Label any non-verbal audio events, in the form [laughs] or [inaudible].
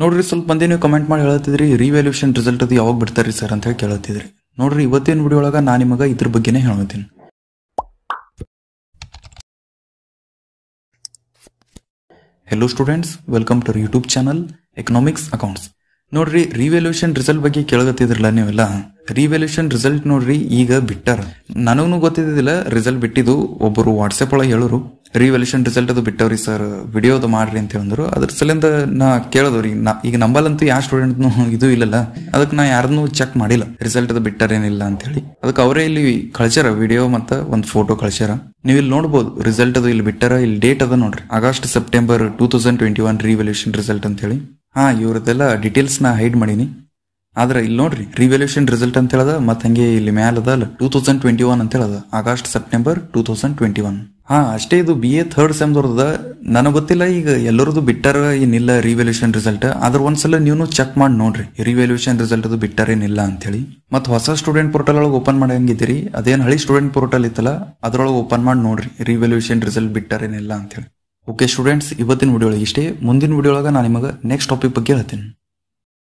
ನೋಡ್ರಿ ಸ್ವಲ್ಪ ಮಂದಿ ನೀವು ಕಮೆಂಟ್ ಮಾಡಿ ಹೇಳತ್ತಿದ್ರಿ ರಿವ್ಯಾಲ್ಯೂಷನ್ ರಿಸಲ್ಟ್ ಅದು ಯಾವಾಗ ಬಿಡ್ತಾರ್ರಿ ಸರ್ ಅಂತ ಹೇಳಿ ಕೇಳತ್ತಿದ್ರಿ ನೋಡ್ರಿ ಇವತ್ತಿನ ವಿಡಿಯೋ ಒಳಗ ನಾನು ನಿಮಗೆ ಇದ್ರ ಬಗ್ಗೆನೇ ಹೇಳ್ತೀನಿ hello students welcome to YouTube channel economics accounts ನೋಡ್ರಿ ರಿವ್ಯಾಲ್ಯೂಷನ್ ರಿಸಲ್ಟ್ ಬಗ್ಗೆ ಕೇಳಗತ್ತಿದ್ರಲ್ಲ ನೀವೆಲ್ಲ ರಿವ್ಯಾಲ್ಯೂಷನ್ ರಿಸಲ್ಟ್ ನೋಡ್ರಿ ಈಗ ಬಿಟ್ಟಾರ ನನಗೂ ಗೊತ್ತಿದ್ದಿಲ್ಲ ರಿಸಲ್ಟ್ ಬಿಟ್ಟಿದ್ದು ಒಬ್ಬರು ವಾಟ್ಸಪ್ ಒಳಗೆ ಹೇಳೋರು ರಿವಲ್ಯೂಷನ್ ರಿಸಲ್ಟ್ ಅದು ಬಿಟ್ಟವ್ರಿ ಸರ್ ವಿಡಿಯೋದು ಮಾಡ್ರಿ ಅಂತ ಹೇಳಿದ್ರು ಅದ್ರ ಸಲಿಂದ ನಾ ಕೇಳೋದ್ರಿ ನಾ ಈಗ ನಂಬಲ್ಲಂತೂ ಯಾವ ಸ್ಟೂಡೆಂಟ್ನು [laughs] ಇದು ಇಲ್ಲಲ್ಲ ಅದಕ್ಕೆ ನಾ ಯಾರನ್ನೂ ಚೆಕ್ ಮಾಡಿಲ್ಲ ರಿಸಲ್ಟ್ ಅದು ಬಿಟ್ಟಾರೇನಿಲ್ಲ ಅಂತ ಹೇಳಿ ಅದಕ್ಕೆ ಅವರೇ ಇಲ್ಲಿ ಕಳ್ಸ್ಯಾರ ವಿಡಿಯೋ ಮತ್ತು ಒಂದು ಫೋಟೋ ಕಳ್ಸ್ಯಾರ ನೀವು ಇಲ್ಲಿ ನೋಡ್ಬೋದು ರಿಸಲ್ಟ್ ಅದು ಇಲ್ಲಿ ಬಿಟ್ಟಾರ ಇಲ್ಲಿ ಡೇಟ್ ಅದ ನೋಡ್ರಿ August September two thousand twenty one revaluation result ಅಂತ ಹೇಳಿ ಹಾ ಇವ್ರದ್ದೆಲ್ಲ ಡೀಟೇಲ್ಸ್ ನಾ ಹೈಡ್ ಮಾಡೀನಿ ಆದ್ರೆ ಇಲ್ಲಿ ನೋಡ್ರಿ ರಿವಲ್ಯೂಷನ್ ರಿಸಲ್ಟ್ ಅಂತ ಹೇಳದ ಮತ್ತೆ ಹಂಗೆ ಇಲ್ಲಿ ಮ್ಯಾಲ ಅದಲ್ಲ ಟೂ ತೌಸಂಡ್ ಟ್ವೆಂಟಿ ಒನ್ ಅಂತ ಹೇಳದ August September two thousand twenty one ಹಾ ಅಷ್ಟೇ ಇದು ಬಿ ಎ ಥರ್ಡ್ ಸೆಮ್ ದೊರದ ನನಗೆ ಗೊತ್ತಿಲ್ಲ ಈಗ ಎಲ್ಲರದು ಬಿಟ್ಟಾರ ಏನಿಲ್ಲ ರಿವಲ್ಯೂಷನ್ ರಿಸಲ್ಟ್ ಆದ್ರ ಒಂದ್ಸಲ ನೀವು ಚೆಕ್ ಮಾಡಿ ನೋಡ್ರಿ ರಿವಲ್ಯೂಷನ್ ರಿಸಲ್ಟ್ ಅದು ಬಿಟ್ಟಾರೇನಿಲ್ಲ ಅಂತ ಹೇಳಿ ಮತ್ತೆ ಹೊಸ ಸ್ಟೂಡೆಂಟ್ ಪೋರ್ಟಲ್ ಒಳಗೆ ಓಪನ್ ಮಾಡಂಗಿದ್ದೀರಿ ಅದೇನು ಹಳಿ ಸ್ಟೂಡೆಂಟ್ ಪೋರ್ಟಲ್ ಇತ್ತಲ್ಲ ಅದ್ರೊಳಗೆ ಓಪನ್ ಮಾಡಿ ನೋಡ್ರಿ ರಿವಲ್ಯೂಷನ್ ರಿಸಲ್ಟ್ ಅಂತ ಅಂತೇಳಿ ಓಕೆ ಸ್ಟೂಡೆಂಟ್ಸ್ ಇವತ್ತಿನ ವಿಡಿಯೋ ಒಳಗೆ ಇಷ್ಟೇ ಮುಂದಿನ ವಿಡಿಯೋ ಒಳಗೆ ನಾನು ನಿಮಗೆ ನೆಕ್ಸ್ಟ್ ಟಾಪಿಕ್ ಬಗ್ಗೆ ಹೇಳ್ತೀನಿ